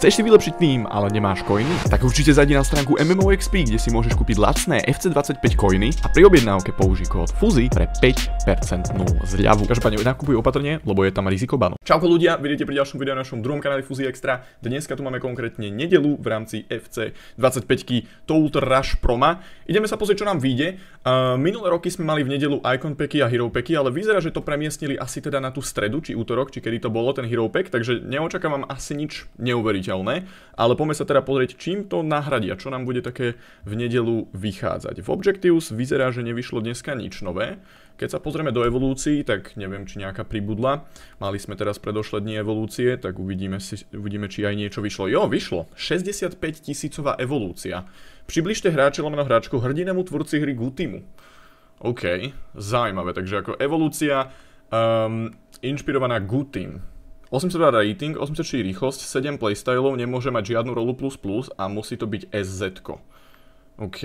Chceš si vylepšiť tým, ale nemáš koiny? Tak určite zajdi na stránku MMOXP, kde si môžeš kúpiť lacné FC25 koiny a pri objednávke použij kód FUZY pre 5% zľavu. Každopádne nakupuj opatrne, lebo je tam riziko banu. Čauko ľudia, vidíte pri ďalšom videu na našom druhom kanáli Fuzy Extra. Dneska tu máme konkrétne nedelu v rámci FC25 Total Rush Proma. Ideme sa pozrieť, čo nám vyjde. minulé roky sme mali v nedelu Icon Packy a Hero Packy, ale vyzerá, že to premiestnili asi teda na tú stredu, či útorok, či kedy to bolo ten Hero Pack, takže neočakávam asi nič neuveriť zraniteľné, ale poďme sa teda pozrieť, čím to nahradia, čo nám bude také v nedelu vychádzať. V Objectives vyzerá, že nevyšlo dneska nič nové. Keď sa pozrieme do evolúcií, tak neviem, či nejaká pribudla. Mali sme teraz predošlední evolúcie, tak uvidíme, si, uvidíme, či aj niečo vyšlo. Jo, vyšlo. 65 tisícová evolúcia. Približte hráče lomeno hráčku hrdinému tvorci hry Gutimu. OK, zaujímavé. Takže ako evolúcia um, inšpirovaná Gutim. 82 rating, 84 rýchlosť, 7 playstylov, nemôže mať žiadnu rolu plus plus a musí to byť SZ. OK.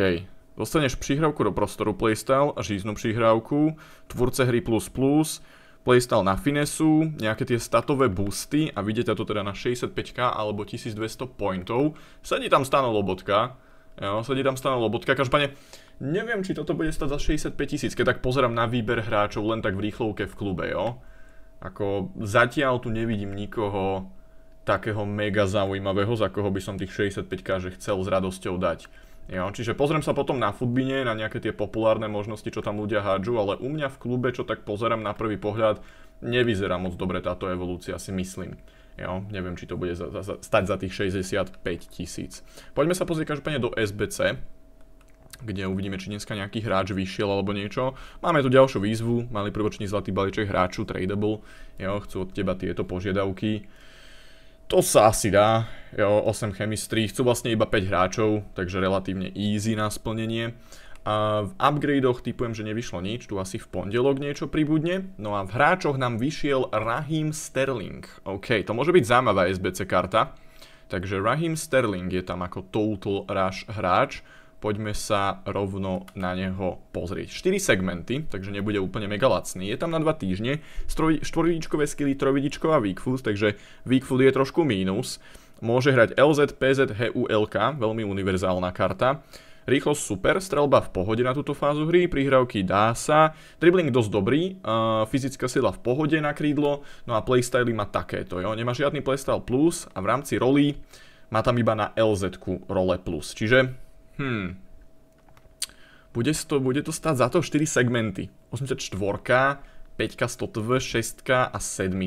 Dostaneš prihrávku do prostoru playstyle, žíznu prihrávku, tvorce hry plus plus, playstyle na finesu, nejaké tie statové boosty a vidieť to teda na 65k alebo 1200 pointov. Sedí tam stáno lobotka. Jo, sedí tam stáno lobotka. Každopádne, neviem, či toto bude stať za 65 tisíc, keď tak pozerám na výber hráčov len tak v rýchlovke v klube, jo. Ako zatiaľ tu nevidím nikoho takého mega zaujímavého, za koho by som tých 65k že chcel s radosťou dať. Jo, čiže pozriem sa potom na futbine, na nejaké tie populárne možnosti, čo tam ľudia hádžu, ale u mňa v klube, čo tak pozerám na prvý pohľad, nevyzerá moc dobre táto evolúcia, si myslím. Jo, neviem, či to bude za, za, stať za tých 65 tisíc. Poďme sa pozrieť každopádne do SBC kde uvidíme, či dneska nejaký hráč vyšiel alebo niečo. Máme tu ďalšiu výzvu, mali prvočný zlatý balíček hráču, tradable, jo, chcú od teba tieto požiadavky. To sa asi dá, jo, 8 chemistry, chcú vlastne iba 5 hráčov, takže relatívne easy na splnenie. A v upgradoch typujem, že nevyšlo nič, tu asi v pondelok niečo pribudne. No a v hráčoch nám vyšiel Rahim Sterling. OK, to môže byť zaujímavá SBC karta. Takže Rahim Sterling je tam ako total rush hráč poďme sa rovno na neho pozrieť. 4 segmenty, takže nebude úplne mega lacný. Je tam na 2 týždne, štvorvidičkové skilly, trojvidičková Weakfoot, takže Weakfoot je trošku mínus. Môže hrať LZ, PZ, HU, LK, veľmi univerzálna karta. Rýchlosť super, strelba v pohode na túto fázu hry, prihrávky dá sa, dribbling dosť dobrý, fyzická sila v pohode na krídlo, no a playstyly má takéto, jo. Nemá žiadny playstyle plus a v rámci rolí má tam iba na LZ role plus, čiže Hmm. Bude to, bude to stáť za to 4 segmenty. 84, 5 100 6 a 7.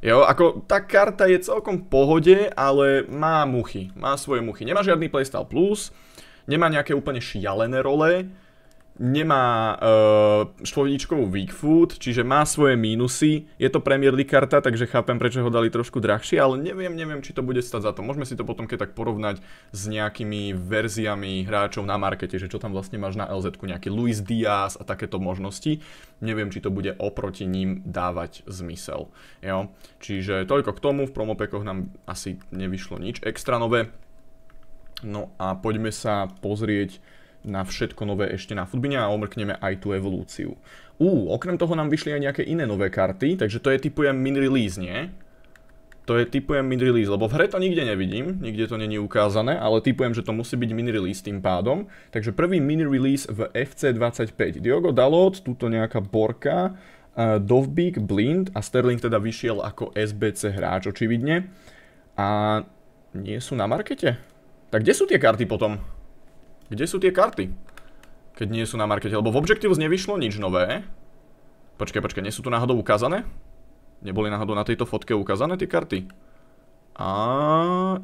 Jo, ako tá karta je celkom v pohode, ale má muchy, má svoje muchy. Nemá žiadny Playstyle Plus, nemá nejaké úplne šialené role, nemá uh, štvoričkovú weak food, čiže má svoje mínusy. Je to Premier League karta, takže chápem, prečo ho dali trošku drahšie, ale neviem, neviem, či to bude stať za to. Môžeme si to potom keď tak porovnať s nejakými verziami hráčov na markete, že čo tam vlastne máš na lz nejaký Luis Diaz a takéto možnosti. Neviem, či to bude oproti ním dávať zmysel. Jo? Čiže toľko k tomu, v promopekoch nám asi nevyšlo nič extra nové. No a poďme sa pozrieť na všetko nové ešte na futbine a omrkneme aj tú evolúciu. Ú, okrem toho nám vyšli aj nejaké iné nové karty, takže to je typujem mid-release, nie? To je typujem mid-release, lebo v hre to nikde nevidím, nikde to není ukázané, ale typujem, že to musí byť mid-release tým pádom. Takže prvý mid-release v FC25. Diogo Dalot, tuto nejaká borka, uh, Dovbík, Blind a Sterling teda vyšiel ako SBC hráč očividne. A nie sú na markete? Tak kde sú tie karty potom? Kde sú tie karty? Keď nie sú na markete, lebo v Objectives nevyšlo nič nové. Počkaj, počkaj, nie sú tu náhodou ukázané? Neboli náhodou na tejto fotke ukázané tie karty? A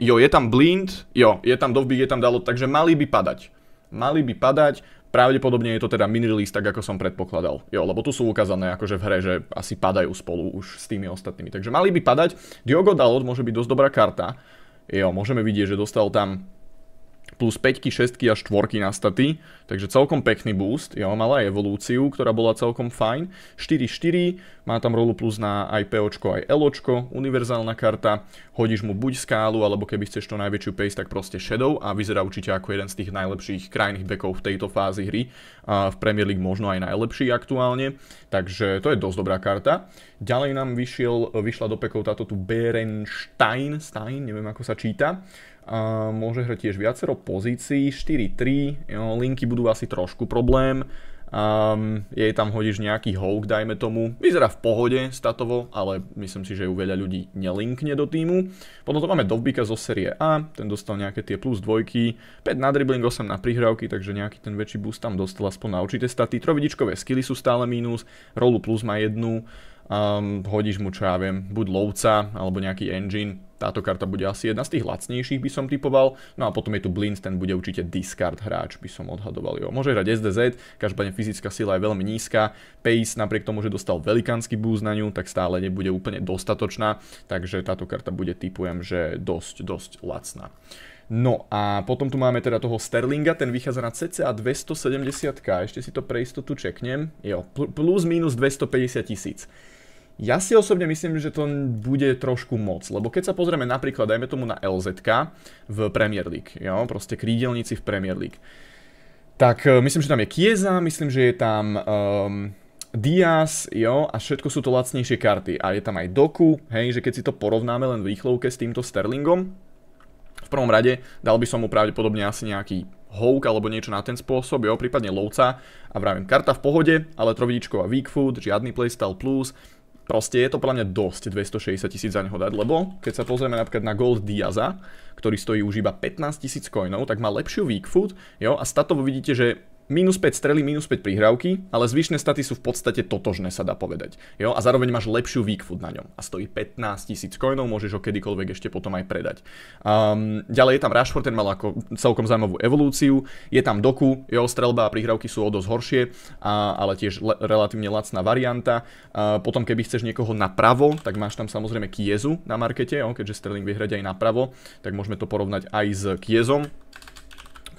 jo, je tam blind, jo, je tam dovbík, je tam dalo, takže mali by padať. Mali by padať, pravdepodobne je to teda mini-release, tak ako som predpokladal. Jo, lebo tu sú ukázané akože v hre, že asi padajú spolu už s tými ostatnými. Takže mali by padať. Diogo Dalot môže byť dosť dobrá karta. Jo, môžeme vidieť, že dostal tam plus 5, 6 a 4 na staty, takže celkom pekný boost, jo, mala aj evolúciu, ktorá bola celkom fajn, 4-4, má tam rolu plus na aj POčko, aj LOčko, univerzálna karta, hodíš mu buď skálu, alebo keby chceš to najväčšiu pace, tak proste Shadow a vyzerá určite ako jeden z tých najlepších krajných backov v tejto fázi hry, a v Premier League možno aj najlepší aktuálne, takže to je dosť dobrá karta. Ďalej nám vyšiel, vyšla do pekov táto tu Berenstein, Stein, neviem ako sa číta, a môže hrať tiež viacero pozícií, 4-3, linky budú asi trošku problém. Um, jej tam hodíš nejaký Hulk, dajme tomu. Vyzerá v pohode statovo, ale myslím si, že ju veľa ľudí nelinkne do týmu. Potom to máme Dovbika zo série A, ten dostal nejaké tie plus dvojky, 5 na dribbling, 8 na prihrávky, takže nejaký ten väčší boost tam dostal aspoň na určité staty. Trovidičkové skily sú stále mínus, rolu plus má jednu um, hodíš mu, čo ja viem, buď lovca alebo nejaký engine. Táto karta bude asi jedna z tých lacnejších, by som typoval. No a potom je tu Blind, ten bude určite discard hráč, by som odhadoval jo. Môže hrať SDZ, každopádne fyzická sila je veľmi nízka. Pace napriek tomu, že dostal velikánsky búz na ňu, tak stále nebude úplne dostatočná, takže táto karta bude typujem, že dosť, dosť lacná. No a potom tu máme teda toho Sterlinga, ten vychádza na cca 270k, ešte si to pre istotu čeknem, jo, plus minus 250 tisíc. Ja si osobne myslím, že to bude trošku moc, lebo keď sa pozrieme napríklad, dajme tomu na LZK v Premier League, jo, proste krídelníci v Premier League, tak e, myslím, že tam je Kieza, myslím, že je tam um, Diaz, jo, a všetko sú to lacnejšie karty. A je tam aj Doku, hej, že keď si to porovnáme len v rýchlovke s týmto Sterlingom, v prvom rade dal by som mu pravdepodobne asi nejaký Hawk alebo niečo na ten spôsob, jo, prípadne lovca a vravím karta v pohode, ale trovidičková weak food, žiadny playstyle plus, Proste je to podľa mňa dosť 260 tisíc za neho dať, lebo keď sa pozrieme napríklad na Gold Diaza, ktorý stojí už iba 15 tisíc coinov, tak má lepšiu weak food, jo, a statovo vidíte, že minus 5 strely, minus 5 prihrávky, ale zvyšné staty sú v podstate totožné, sa dá povedať. Jo? A zároveň máš lepšiu food na ňom. A stojí 15 tisíc coinov, môžeš ho kedykoľvek ešte potom aj predať. Um, ďalej je tam Rashford, ten mal ako celkom zaujímavú evolúciu. Je tam Doku, jeho strelba a prihrávky sú o dosť horšie, a, ale tiež le, relatívne lacná varianta. A potom keby chceš niekoho napravo, tak máš tam samozrejme Kiezu na markete, jo? keďže Sterling vyhrať aj napravo, tak môžeme to porovnať aj s Kiezom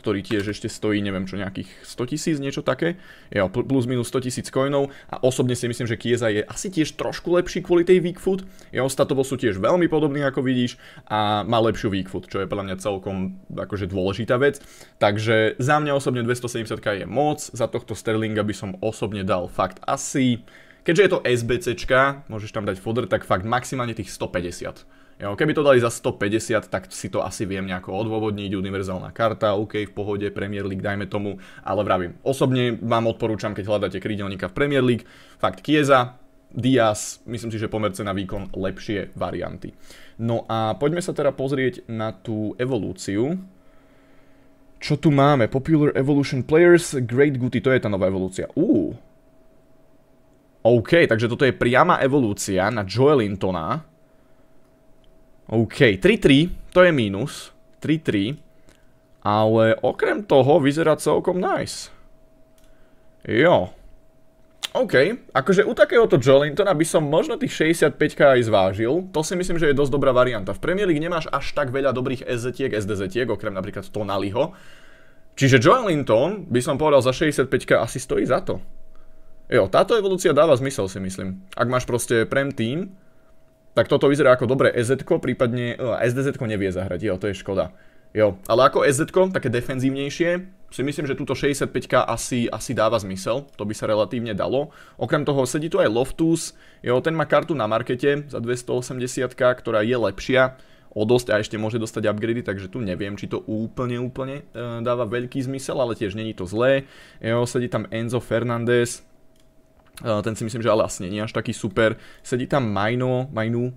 ktorý tiež ešte stojí, neviem čo, nejakých 100 tisíc, niečo také. Jo, plus minus 100 tisíc coinov a osobne si myslím, že Kieza je asi tiež trošku lepší kvôli tej weak foot. Jeho statovo sú tiež veľmi podobný, ako vidíš, a má lepšiu weak foot, čo je podľa mňa celkom akože dôležitá vec. Takže za mňa osobne 270 je moc, za tohto Sterlinga by som osobne dal fakt asi... Keďže je to SBCčka, môžeš tam dať fodr, tak fakt maximálne tých 150. Jo, keby to dali za 150, tak si to asi viem nejako odôvodniť, univerzálna karta, OK, v pohode, Premier League, dajme tomu, ale vravím, osobne vám odporúčam, keď hľadáte krídelníka v Premier League, fakt Kieza, Diaz, myslím si, že pomerce na výkon lepšie varianty. No a poďme sa teda pozrieť na tú evolúciu, čo tu máme? Popular Evolution Players, Great Guty, to je tá nová evolúcia. Uuu. OK, takže toto je priama evolúcia na Joelintona. OK, 3-3, to je mínus. 3-3. Ale okrem toho vyzerá celkom nice. Jo. OK, akože u takéhoto Jolintona by som možno tých 65k aj zvážil. To si myslím, že je dosť dobrá varianta. V Premier League nemáš až tak veľa dobrých SZ-tiek, SDZ-tiek, okrem napríklad Tonaliho. Čiže Jolinton by som povedal za 65k asi stojí za to. Jo, táto evolúcia dáva zmysel si myslím. Ak máš proste prem Team, tak toto vyzerá ako dobré EZ, prípadne e, SDZ nevie zahrať, jo, to je škoda. Jo, ale ako ez také defenzívnejšie, si myslím, že túto 65K asi, asi dáva zmysel, to by sa relatívne dalo. Okrem toho sedí tu aj Loftus, jo, ten má kartu na markete za 280K, ktorá je lepšia o dosť a ešte môže dostať upgrady, takže tu neviem, či to úplne, úplne e, dáva veľký zmysel, ale tiež není to zlé. Jo, sedí tam Enzo Fernández, ten si myslím, že ale asi nie je až taký super. Sedí tam Mino, Majnu,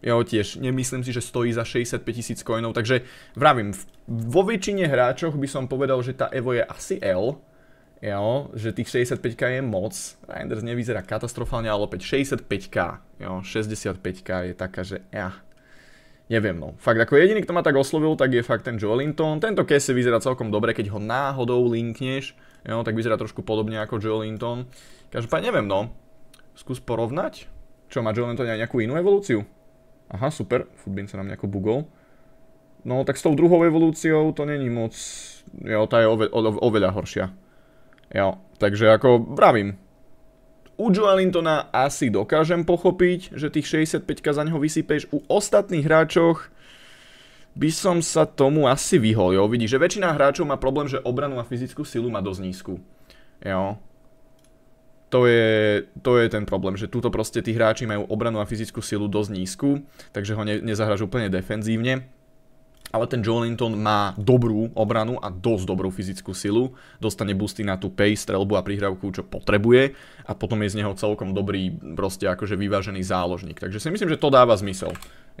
ja ho tiež nemyslím si, že stojí za 65 tisíc coinov, takže vravím, vo väčšine hráčoch by som povedal, že tá Evo je asi L, jo, že tých 65k je moc, Reinders nevyzerá katastrofálne, ale opäť 65k, jo, 65k je taká, že ja, neviem no. Fakt ako jediný, kto ma tak oslovil, tak je fakt ten Joelinton, tento case vyzerá celkom dobre, keď ho náhodou linkneš, Jo, tak vyzerá trošku podobne ako Joe Linton. Každopádne neviem, no. Skús porovnať. Čo, má Joe Linton aj nejakú inú evolúciu? Aha, super. Footbin sa nám nejako bugol. No, tak s tou druhou evolúciou to není moc... Jo, tá je ove, o, oveľa horšia. Jo, takže ako, bravím. U Joe Lintona asi dokážem pochopiť, že tých 65 za neho vysypeš. U ostatných hráčoch by som sa tomu asi vyhol, jo. Vidíš, že väčšina hráčov má problém, že obranu a fyzickú silu má dosť nízku. Jo. To je, to je ten problém, že túto proste tí hráči majú obranu a fyzickú silu dosť nízku, takže ho ne, nezahražú úplne defenzívne. Ale ten Joelinton má dobrú obranu a dosť dobrú fyzickú silu. Dostane boosty na tú pay, strelbu a prihrávku, čo potrebuje. A potom je z neho celkom dobrý, proste akože vyvážený záložník. Takže si myslím, že to dáva zmysel.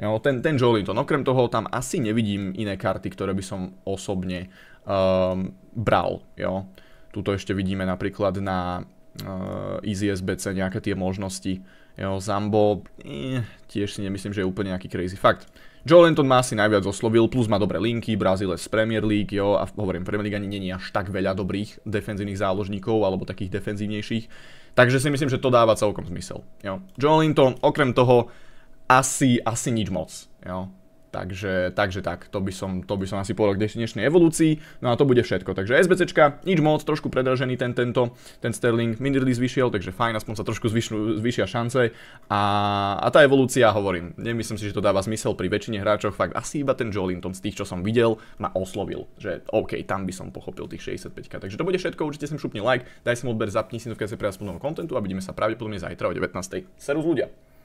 Jo, ten, ten Jolinton. Okrem toho tam asi nevidím iné karty, ktoré by som osobne um, bral. Jo. Tuto ešte vidíme napríklad na uh, eh, SBC nejaké tie možnosti. Jo, Zambo, eh, tiež si nemyslím, že je úplne nejaký crazy fakt. Jolinton ma asi najviac oslovil, plus má dobré linky, Brazílec z Premier League, jo, a hovorím, Premier League ani není až tak veľa dobrých defenzívnych záložníkov, alebo takých defenzívnejších, takže si myslím, že to dáva celkom zmysel, jo. Joe Linton, okrem toho, asi, asi nič moc. Jo? Takže, takže tak, to by, som, to by som asi povedal k dnešnej evolúcii. No a to bude všetko. Takže SBCčka, nič moc, trošku predražený ten, tento, ten Sterling mid zvyšiel, takže fajn, aspoň sa trošku zvyšnú, zvyšia šance. A, a tá evolúcia, hovorím, nemyslím si, že to dáva zmysel pri väčšine hráčov, fakt asi iba ten Jolinton z tých, čo som videl, ma oslovil, že OK, tam by som pochopil tých 65 Takže to bude všetko, určite sem šupni like, daj sem odber, zapni si to, keď sa pre aspoň kontentu a vidíme sa pravdepodobne zajtra o 19. Serus ľudia!